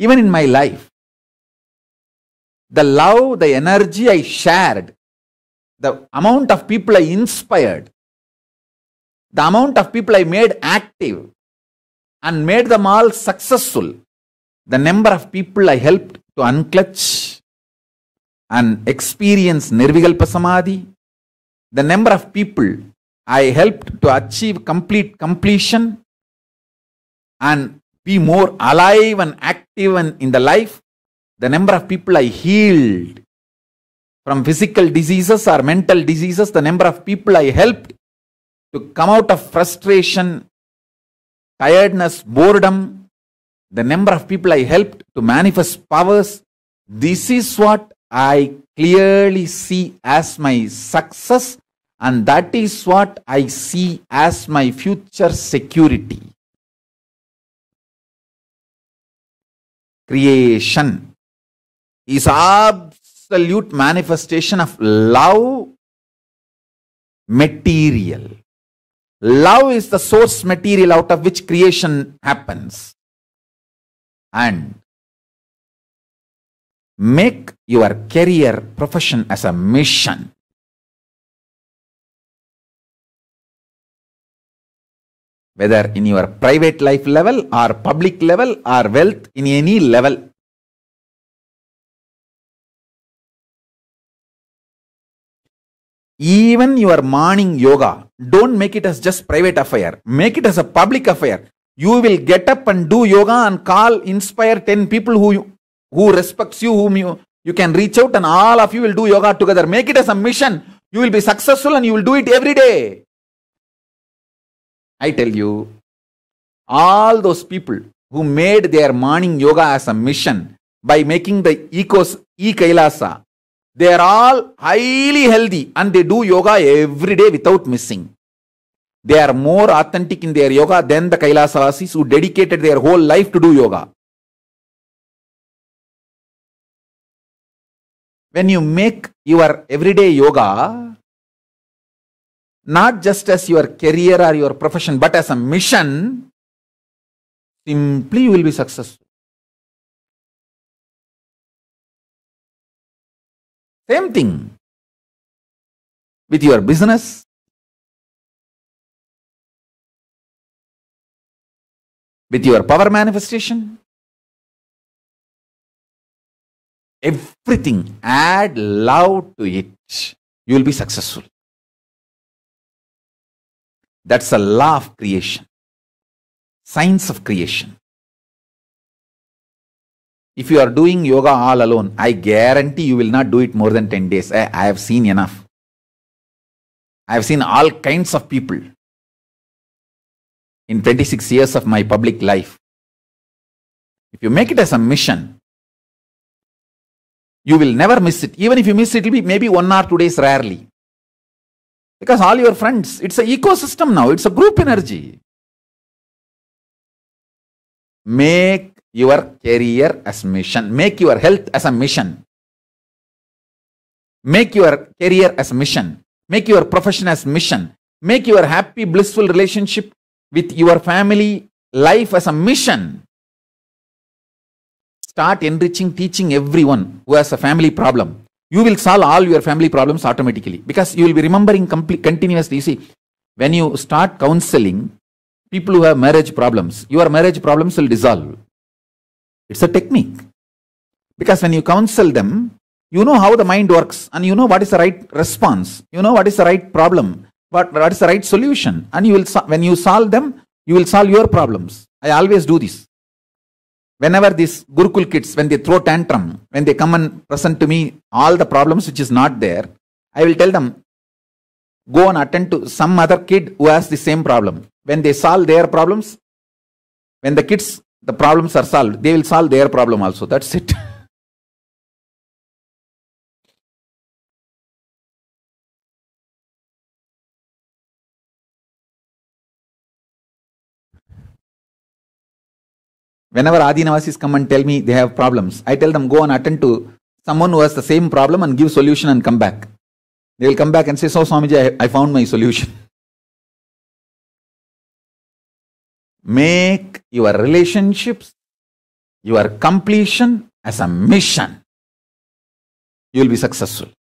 even in my life. The love, the energy I shared, the amount of people I inspired, the amount of people I made active and made them all successful, the number of people I helped to unclutch and experience Nirvikalpa Samadhi, the number of people I helped to achieve complete completion and be more alive and active and in the life, the number of people I healed from physical diseases or mental diseases, the number of people I helped to come out of frustration, tiredness, boredom, the number of people I helped to manifest powers. This is what I clearly see as my success, and that is what I see as my future security. creation is absolute manifestation of love material. Love is the source material out of which creation happens. And make your career profession as a mission. whether in your private life level or public level or wealth in any level. Even your morning yoga, don't make it as just private affair. Make it as a public affair. You will get up and do yoga and call, inspire 10 people who, you, who respects you, whom you, you can reach out and all of you will do yoga together. Make it as a mission. You will be successful and you will do it every day. I tell you, all those people who made their morning yoga as a mission by making the ecos, e Kailasa, they are all highly healthy and they do yoga every day without missing. They are more authentic in their yoga than the Kailasawasis who dedicated their whole life to do yoga. When you make your everyday yoga not just as your career or your profession, but as a mission, simply you will be successful. Same thing with your business. With your power manifestation, everything add love to it you will be successful that's a law of creation, science of creation. If you are doing yoga all alone, I guarantee you will not do it more than 10 days. I, eh, I have seen enough. I have seen all kinds of people in 26 years of my public life. If you make it as a mission, you will never miss it. Even if you miss it, it will be maybe one or two days rarely. Because all your friends, it's an ecosystem now, it's a group energy. Make your career as mission, make your health as a mission. Make your career as mission, make your profession as mission, make your happy, blissful relationship with your family life as a mission. Start enriching, teaching everyone who has a family problem you will solve all your family problems automatically because you will be remembering complete, continuously. You see, when you start counseling people who have marriage problems, your marriage problems will dissolve. It's a technique because when you counsel them, you know how the mind works and you know what is the right response, you know what is the right problem, what, what is the right solution, and you will when you solve them, you will solve your problems. I always do this whenever these Gurukul kids, when they throw tantrum, when they come and present to me all the problems which is not there, I will tell them, go and attend to some other kid who has the same problem. When they solve their problems, when the kids, the problems are solved, they will solve their problem also. That's it. Whenever Adinavasis come and tell me they have problems, I tell them go and attend to someone who has the same problem and give solution and come back. They will come back and say, so Swamiji, I, I found my solution. Make your relationships, your completion as a mission. You will be successful.